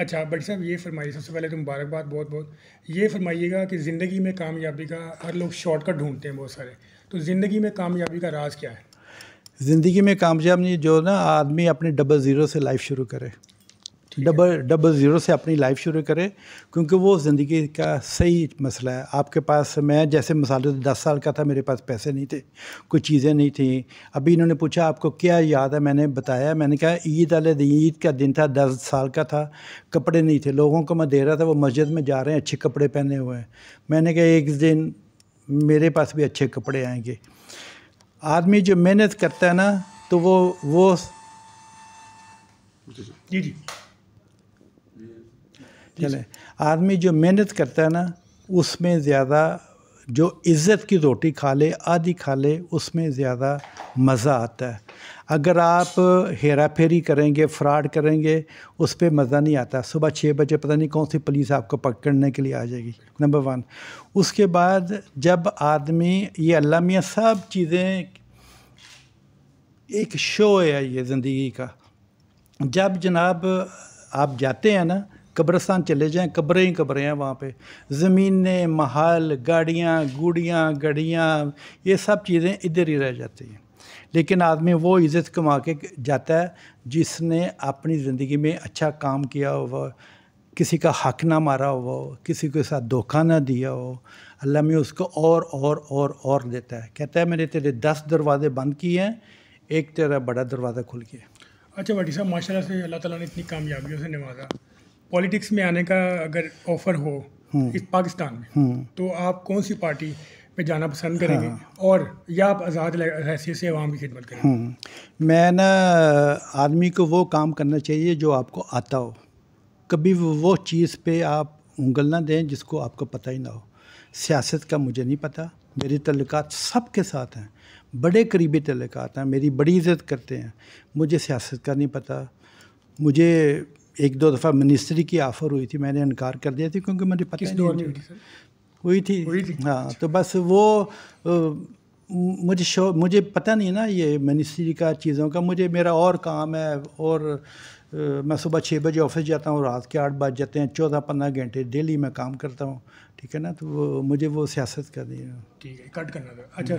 अच्छा बट साहब ये फरमाइए सबसे पहले तो मुबारकबाद बहुत बहुत ये फरमाइएगा कि ज़िंदगी में कामयाबी का हर लोग शॉर्टकट ढूंढते हैं बहुत सारे तो ज़िंदगी में कामयाबी का राज क्या है ज़िंदगी में कामयाबी जो ना आदमी अपने डबल ज़ीरो से लाइफ शुरू करे डबल डबल ज़ीरो से अपनी लाइफ शुरू करें क्योंकि वो ज़िंदगी का सही मसला है आपके पास मैं जैसे मसाले दस साल का था मेरे पास पैसे नहीं थे कुछ चीज़ें नहीं थी अभी इन्होंने पूछा आपको क्या याद है मैंने बताया मैंने कहा ईद वाले ईद का दिन था दस साल का था कपड़े नहीं थे लोगों को मैं दे रहा था वो मस्जिद में जा रहे हैं अच्छे कपड़े पहने हुए हैं मैंने कहा एक दिन मेरे पास भी अच्छे कपड़े आएंगे आदमी जो मेहनत करता है ना तो वो वो जी जी चले आदमी जो मेहनत करता है ना उसमें ज़्यादा जो इज़्ज़त की रोटी खा ले आधी खा ले उसमें ज़्यादा मज़ा आता है अगर आप हेरा फेरी करेंगे फ्रॉड करेंगे उस पर मज़ा नहीं आता सुबह छः बजे पता नहीं कौन सी पुलिस आपको पकड़ने के लिए आ जाएगी नंबर वन उसके बाद जब आदमी ये अल्लाह मियाँ सब चीज़ें एक शो है ये ज़िंदगी का जब जनाब आप जाते हैं ना कब्रस्तान चले जाएं कब्रें ही कब्रें हैं वहाँ पे ज़मीनें महल गाड़ियाँ गुड़ियाँ गड़ियाँ ये सब चीज़ें इधर ही रह जाती हैं लेकिन आदमी वो इज़्ज़त कमा के जाता है जिसने अपनी ज़िंदगी में अच्छा काम किया हुआ किसी का हक ना मारा हुआ हो किसी के साथ धोखा ना दिया हो अल्लाह में उसको और और और और देता है कहता है मैंने तेरे दस दरवाज़े बंद किए हैं एक तेरा बड़ा दरवाज़ा खुल गया अच्छा भाटी साहब माशाल्लाह से अल्लाह ताला ने इतनी कामयाबियों से नवाजा पॉलिटिक्स में आने का अगर ऑफर हो हम्म। इस पाकिस्तान में हम्म। तो आप कौन सी पार्टी पे जाना पसंद करेंगे हाँ। और या आप आज़ाद हैसियत से आवाम की खिदमत करें हम्म। मैं ना आदमी को वो काम करना चाहिए जो आपको आता हो कभी वो चीज़ पे आप उंगल ना दें जिसको आपको पता ही ना हो सियासत का मुझे नहीं पता मेरे तल्लक सब के साथ हैं बड़े करीबी तल्लक हैं मेरी बड़ी इज़्ज़त करते हैं मुझे सियासत का नहीं पता मुझे एक दो दफ़ा मिनिस्ट्री की ऑफ़र हुई थी मैंने इनकार कर दिया थी क्योंकि मुझे पता नहीं हुई थी हुई थी हाँ तो बस वो मुझे शो मुझे पता नहीं ना ये मिनिस्ट्री का चीज़ों का मुझे मेरा और काम है और मैं सुबह छः बजे ऑफिस जाता हूँ रात के आठ बज जाते हैं चौदह पंद्रह घंटे डेली मैं काम करता हूँ ठीक है ना तो वो मुझे वो सियासत कर दी ठीक है कट करना था हम्म। अच्छा